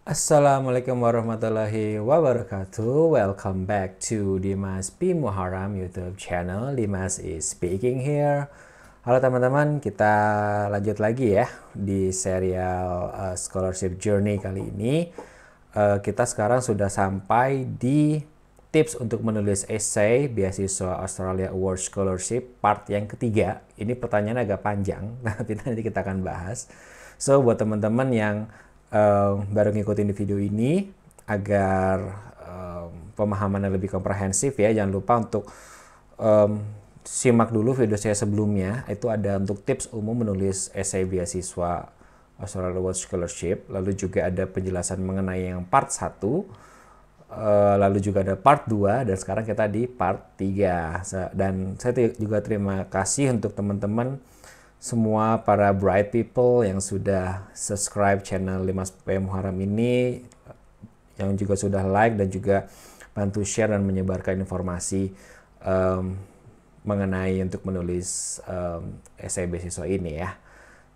Assalamualaikum warahmatullahi wabarakatuh. Welcome back to Dimas P Muharram YouTube channel. Dimas is speaking here. Halo teman-teman, kita lanjut lagi ya di serial uh, scholarship journey kali ini. Uh, kita sekarang sudah sampai di tips untuk menulis essay beasiswa Australia Award Scholarship part yang ketiga. Ini pertanyaan agak panjang, tapi nanti kita akan bahas. So buat teman-teman yang um, baru ngikutin di video ini agar um, pemahamannya lebih komprehensif ya. Jangan lupa untuk um, simak dulu video saya sebelumnya. Itu ada untuk tips umum menulis esai beasiswa Australia World Scholarship. Lalu juga ada penjelasan mengenai yang part 1 eh, lalu juga ada part 2 dan sekarang kita di part 3 dan saya juga terima kasih untuk teman-teman semua para bright people yang sudah subscribe channel 5PM Muharram ini, yang juga sudah like dan juga bantu share dan menyebarkan informasi um, mengenai untuk menulis um, esai beasiswa ini ya.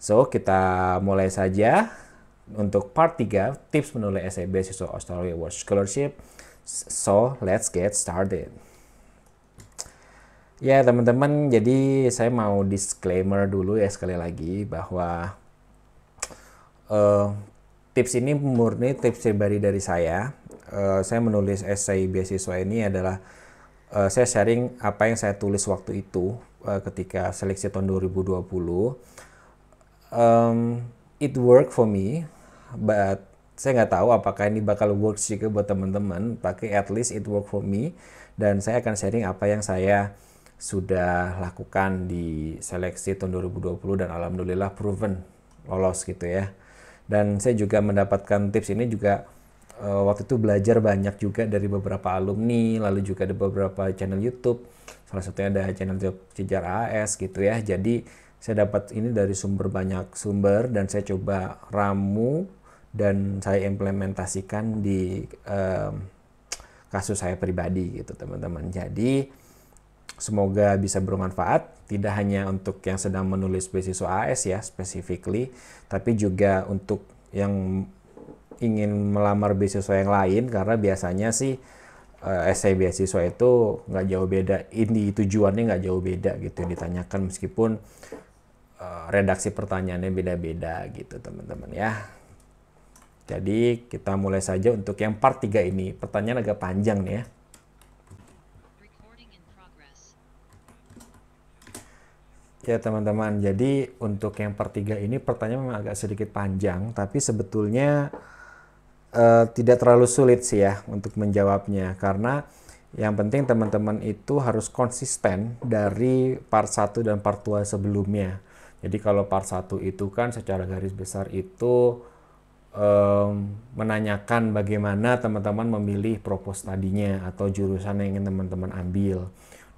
So, kita mulai saja untuk part 3, tips menulis esai beasiswa Australia Award Scholarship. So, let's get started. Ya teman-teman, jadi saya mau disclaimer dulu ya sekali lagi bahwa uh, tips ini murni tips pribadi dari saya. Uh, saya menulis esai beasiswa ini adalah uh, saya sharing apa yang saya tulis waktu itu uh, ketika seleksi tahun 2020. Um, it work for me, but saya nggak tahu apakah ini bakal works juga buat teman-teman. Tapi at least it work for me dan saya akan sharing apa yang saya sudah lakukan di seleksi tahun 2020 dan alhamdulillah proven lolos gitu ya. Dan saya juga mendapatkan tips ini juga uh, waktu itu belajar banyak juga dari beberapa alumni, lalu juga ada beberapa channel YouTube. Salah satunya ada channel Cejar AS gitu ya. Jadi saya dapat ini dari sumber banyak sumber dan saya coba ramu dan saya implementasikan di um, kasus saya pribadi gitu teman-teman. Jadi Semoga bisa bermanfaat tidak hanya untuk yang sedang menulis beasiswa AS ya specifically, tapi juga untuk yang ingin melamar beasiswa yang lain karena biasanya sih uh, essay beasiswa itu nggak jauh beda ini tujuannya nggak jauh beda gitu yang ditanyakan meskipun uh, redaksi pertanyaannya beda-beda gitu teman-teman ya jadi kita mulai saja untuk yang part 3 ini pertanyaan agak panjang nih ya Ya teman-teman, jadi untuk yang pertiga ini pertanyaan memang agak sedikit panjang, tapi sebetulnya uh, tidak terlalu sulit sih ya untuk menjawabnya, karena yang penting teman-teman itu harus konsisten dari part 1 dan part 2 sebelumnya. Jadi kalau part 1 itu kan secara garis besar itu um, menanyakan bagaimana teman-teman memilih propos tadinya atau jurusan yang ingin teman-teman ambil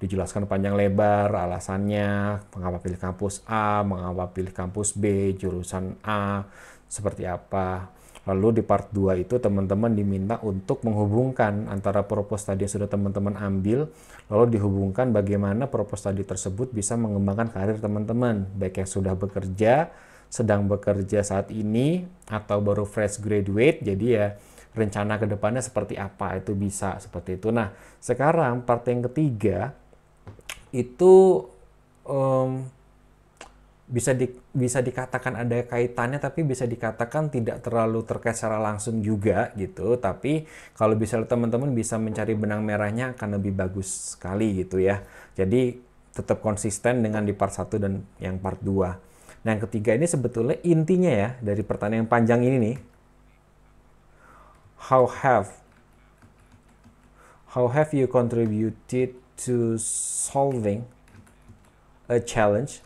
dijelaskan panjang lebar alasannya mengapa pilih kampus A, mengapa pilih kampus B, jurusan A, seperti apa. Lalu di part 2 itu teman-teman diminta untuk menghubungkan antara propos tadi yang sudah teman-teman ambil, lalu dihubungkan bagaimana propos tadi tersebut bisa mengembangkan karir teman-teman, baik yang sudah bekerja, sedang bekerja saat ini, atau baru fresh graduate, jadi ya rencana kedepannya seperti apa itu bisa seperti itu. Nah, sekarang part yang ketiga itu um, bisa di, bisa dikatakan ada kaitannya tapi bisa dikatakan tidak terlalu terkait secara langsung juga gitu tapi kalau bisa teman-teman bisa mencari benang merahnya akan lebih bagus sekali gitu ya jadi tetap konsisten dengan di part 1 dan yang part 2 nah yang ketiga ini sebetulnya intinya ya dari pertanyaan yang panjang ini nih how have how have you contributed to solving a challenge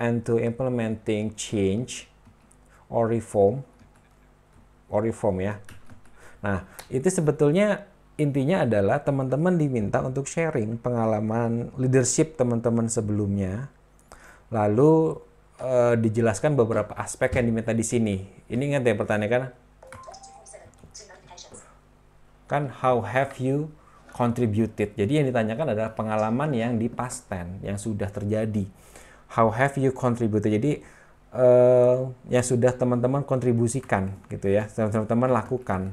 and to implementing change or reform or reform ya. Nah, itu sebetulnya intinya adalah teman-teman diminta untuk sharing pengalaman leadership teman-teman sebelumnya. Lalu eh, dijelaskan beberapa aspek yang diminta di sini. Ini ingat ya pertanyaan kan? Kan how have you contributed. Jadi yang ditanyakan adalah pengalaman yang di past tense yang sudah terjadi. How have you contributed? Jadi uh, yang sudah teman-teman kontribusikan gitu ya, teman-teman lakukan.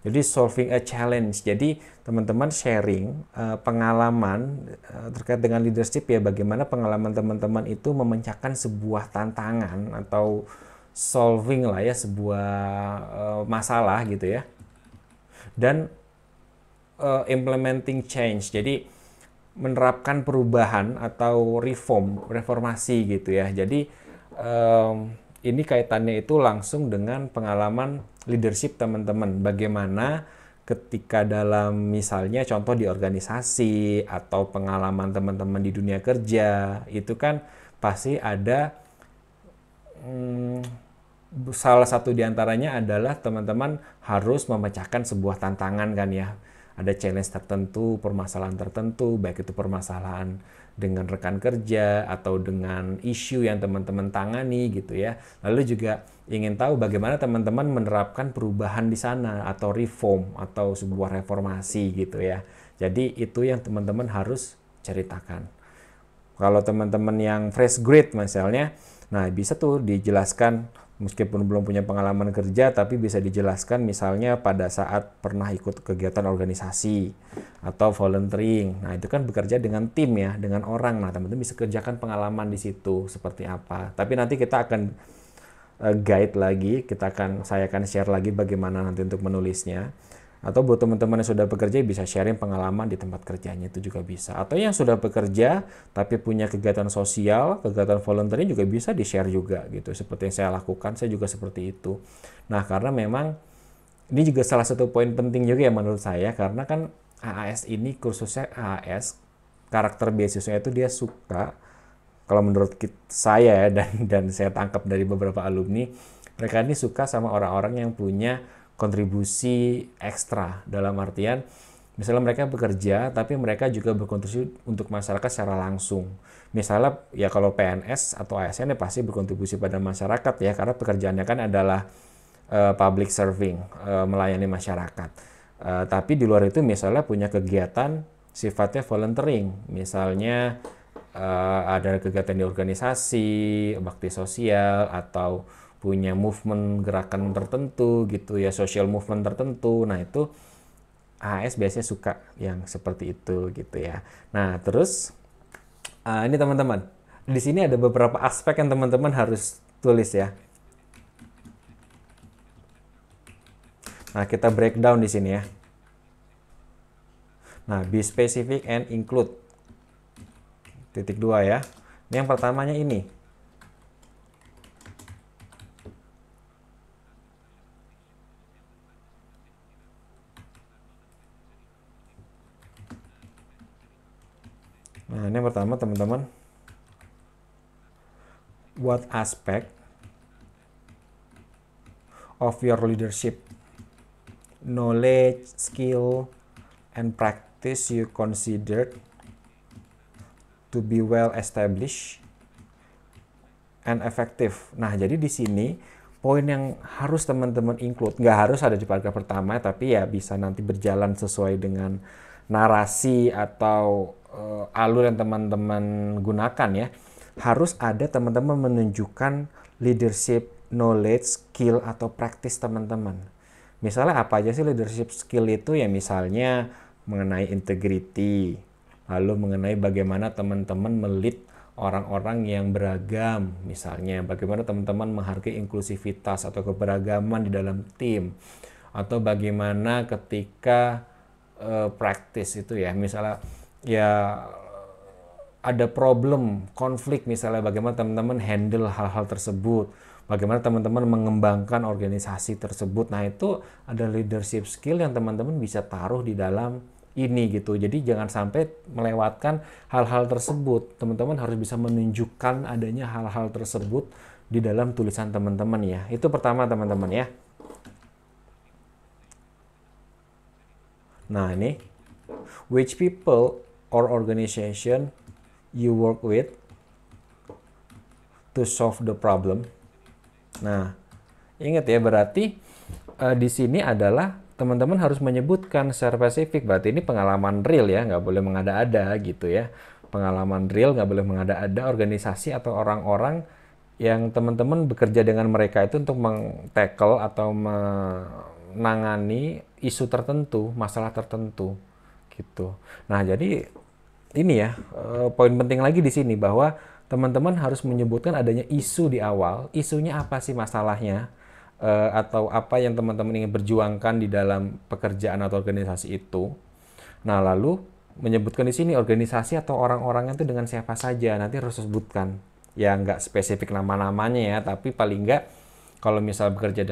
Jadi solving a challenge. Jadi teman-teman sharing uh, pengalaman uh, terkait dengan leadership ya bagaimana pengalaman teman-teman itu memecahkan sebuah tantangan atau solving lah ya sebuah uh, masalah gitu ya. Dan uh, implementing change. Jadi menerapkan perubahan atau reform, reformasi gitu ya. Jadi um, ini kaitannya itu langsung dengan pengalaman leadership teman-teman. Bagaimana ketika dalam misalnya contoh di organisasi atau pengalaman teman-teman di dunia kerja itu kan pasti ada hmm, salah satu diantaranya adalah teman-teman harus memecahkan sebuah tantangan kan ya ada challenge tertentu, permasalahan tertentu, baik itu permasalahan dengan rekan kerja atau dengan isu yang teman-teman tangani gitu ya. Lalu juga ingin tahu bagaimana teman-teman menerapkan perubahan di sana atau reform atau sebuah reformasi gitu ya. Jadi itu yang teman-teman harus ceritakan. Kalau teman-teman yang fresh grade misalnya, nah bisa tuh dijelaskan meskipun belum punya pengalaman kerja tapi bisa dijelaskan misalnya pada saat pernah ikut kegiatan organisasi atau volunteering. Nah, itu kan bekerja dengan tim ya, dengan orang. Nah, teman-teman bisa kerjakan pengalaman di situ seperti apa. Tapi nanti kita akan eh, guide lagi, kita akan saya akan share lagi bagaimana nanti untuk menulisnya. Atau buat teman-teman yang sudah bekerja ya bisa sharing pengalaman di tempat kerjanya itu juga bisa. Atau yang sudah bekerja tapi punya kegiatan sosial, kegiatan volunteering juga bisa di-share juga gitu. Seperti yang saya lakukan, saya juga seperti itu. Nah, karena memang ini juga salah satu poin penting juga ya menurut saya karena kan AAS ini khususnya AAS karakter beasiswa itu dia suka kalau menurut saya ya, dan dan saya tangkap dari beberapa alumni mereka ini suka sama orang-orang yang punya kontribusi ekstra dalam artian misalnya mereka bekerja tapi mereka juga berkontribusi untuk masyarakat secara langsung misalnya ya kalau PNS atau ASN ya pasti berkontribusi pada masyarakat ya karena pekerjaannya kan adalah uh, public serving uh, melayani masyarakat uh, tapi di luar itu misalnya punya kegiatan sifatnya volunteering misalnya uh, ada kegiatan di organisasi bakti sosial atau punya movement gerakan tertentu gitu ya social movement tertentu nah itu AS biasanya suka yang seperti itu gitu ya nah terus uh, ini teman-teman di sini ada beberapa aspek yang teman-teman harus tulis ya nah kita breakdown di sini ya nah be specific and include titik dua ya ini yang pertamanya ini ini yang pertama teman-teman what aspect of your leadership knowledge skill and practice you consider to be well established and effective nah jadi di sini poin yang harus teman-teman include nggak harus ada di paragraf pertama tapi ya bisa nanti berjalan sesuai dengan narasi atau uh, alur yang teman-teman gunakan ya harus ada teman-teman menunjukkan leadership knowledge skill atau praktis teman-teman misalnya apa aja sih leadership skill itu ya misalnya mengenai integrity lalu mengenai bagaimana teman-teman melit orang-orang yang beragam misalnya bagaimana teman-teman menghargai inklusivitas atau keberagaman di dalam tim atau bagaimana ketika Eh, praktis itu ya misalnya ya ada problem konflik misalnya bagaimana teman-teman handle hal-hal tersebut bagaimana teman-teman mengembangkan organisasi tersebut nah itu ada leadership skill yang teman-teman bisa taruh di dalam ini gitu jadi jangan sampai melewatkan hal-hal tersebut teman-teman harus bisa menunjukkan adanya hal-hal tersebut di dalam tulisan teman-teman ya itu pertama teman-teman ya Nah ini, which people or organization you work with to solve the problem. Nah, ingat ya berarti uh, di sini adalah teman-teman harus menyebutkan secara spesifik. Berarti ini pengalaman real ya, nggak boleh mengada-ada gitu ya. Pengalaman real nggak boleh mengada-ada organisasi atau orang-orang yang teman-teman bekerja dengan mereka itu untuk meng-tackle atau menangani isu tertentu, masalah tertentu gitu. Nah, jadi ini ya eh, poin penting lagi di sini bahwa teman-teman harus menyebutkan adanya isu di awal. Isunya apa sih masalahnya? Eh, atau apa yang teman-teman ingin berjuangkan di dalam pekerjaan atau organisasi itu. Nah, lalu menyebutkan di sini organisasi atau orang-orangnya itu dengan siapa saja. Nanti harus sebutkan. Ya, nggak spesifik nama-namanya ya, tapi paling nggak kalau misal bekerja dengan